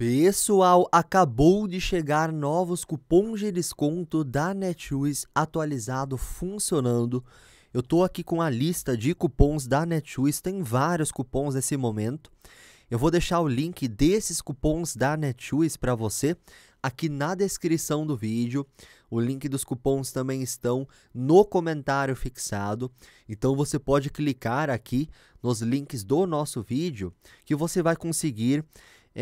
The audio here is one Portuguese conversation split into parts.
Pessoal, acabou de chegar novos cupons de desconto da Netshoes atualizado funcionando. Eu tô aqui com a lista de cupons da Netshoes, tem vários cupons nesse momento. Eu vou deixar o link desses cupons da Netshoes para você aqui na descrição do vídeo. O link dos cupons também estão no comentário fixado. Então você pode clicar aqui nos links do nosso vídeo que você vai conseguir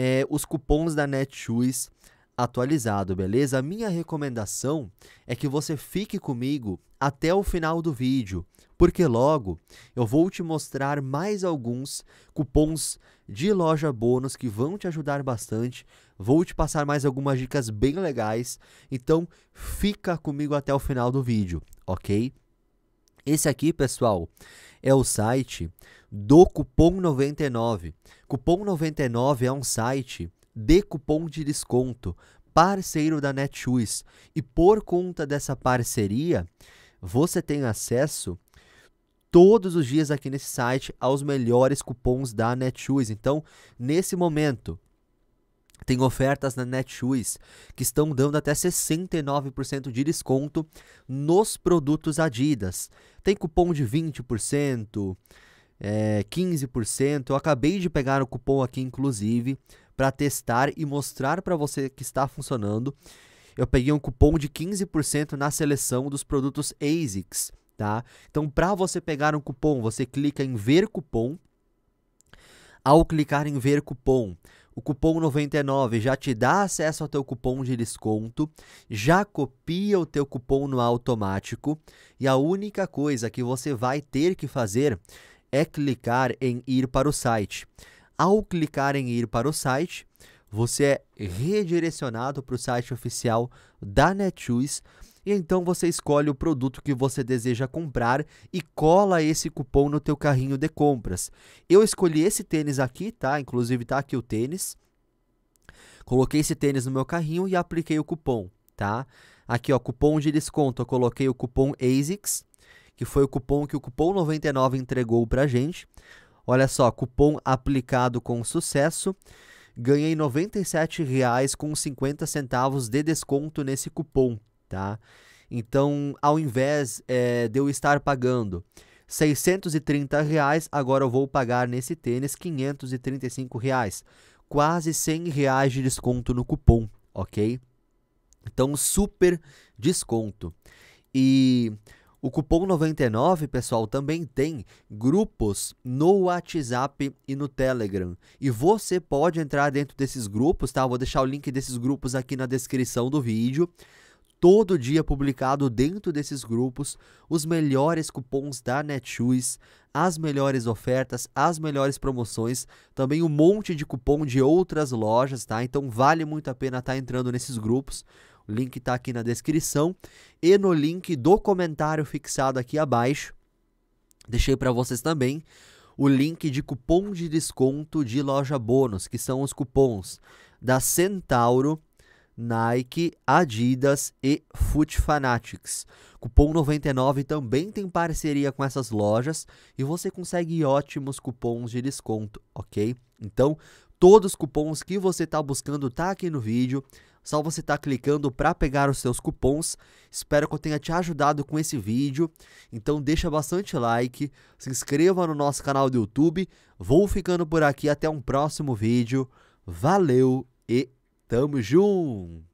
é, os cupons da Netshoes atualizado, beleza? A minha recomendação é que você fique comigo até o final do vídeo, porque logo eu vou te mostrar mais alguns cupons de loja bônus que vão te ajudar bastante. Vou te passar mais algumas dicas bem legais, então fica comigo até o final do vídeo, ok? Esse aqui, pessoal, é o site do Cupom 99. Cupom 99 é um site de cupom de desconto, parceiro da Netshoes. E por conta dessa parceria, você tem acesso todos os dias aqui nesse site aos melhores cupons da Netshoes. Então, nesse momento, tem ofertas na Netshoes que estão dando até 69% de desconto nos produtos Adidas. Tem cupom de 20%, é, 15%. Eu acabei de pegar o cupom aqui, inclusive, para testar e mostrar para você que está funcionando. Eu peguei um cupom de 15% na seleção dos produtos ASICS, tá? Então, para você pegar um cupom, você clica em ver cupom. Ao clicar em ver cupom, o cupom 99 já te dá acesso ao teu cupom de desconto, já copia o teu cupom no automático e a única coisa que você vai ter que fazer é clicar em ir para o site. Ao clicar em ir para o site, você é redirecionado para o site oficial da Netshoes e então você escolhe o produto que você deseja comprar e cola esse cupom no teu carrinho de compras. Eu escolhi esse tênis aqui, tá? Inclusive tá aqui o tênis. Coloquei esse tênis no meu carrinho e apliquei o cupom, tá? Aqui ó, cupom de desconto, eu coloquei o cupom ASICS, que foi o cupom que o cupom 99 entregou pra gente. Olha só, cupom aplicado com sucesso ganhei R$ 97,50 de desconto nesse cupom, tá? Então, ao invés é, de eu estar pagando 630 reais, agora eu vou pagar nesse tênis 535 reais, quase 100 reais de desconto no cupom, ok? Então, super desconto. E o cupom 99, pessoal, também tem grupos no WhatsApp e no Telegram. E você pode entrar dentro desses grupos, tá? Eu vou deixar o link desses grupos aqui na descrição do vídeo todo dia publicado dentro desses grupos os melhores cupons da Netshoes, as melhores ofertas, as melhores promoções, também um monte de cupom de outras lojas, tá? Então vale muito a pena estar tá entrando nesses grupos. O link está aqui na descrição e no link do comentário fixado aqui abaixo. Deixei para vocês também o link de cupom de desconto de loja bônus, que são os cupons da Centauro Nike, Adidas e Foot Fanatics. Cupom 99 também tem parceria com essas lojas e você consegue ótimos cupons de desconto, ok? Então, todos os cupons que você está buscando tá aqui no vídeo. Só você tá clicando para pegar os seus cupons. Espero que eu tenha te ajudado com esse vídeo. Então deixa bastante like, se inscreva no nosso canal do YouTube. Vou ficando por aqui até um próximo vídeo. Valeu e Tamo junto!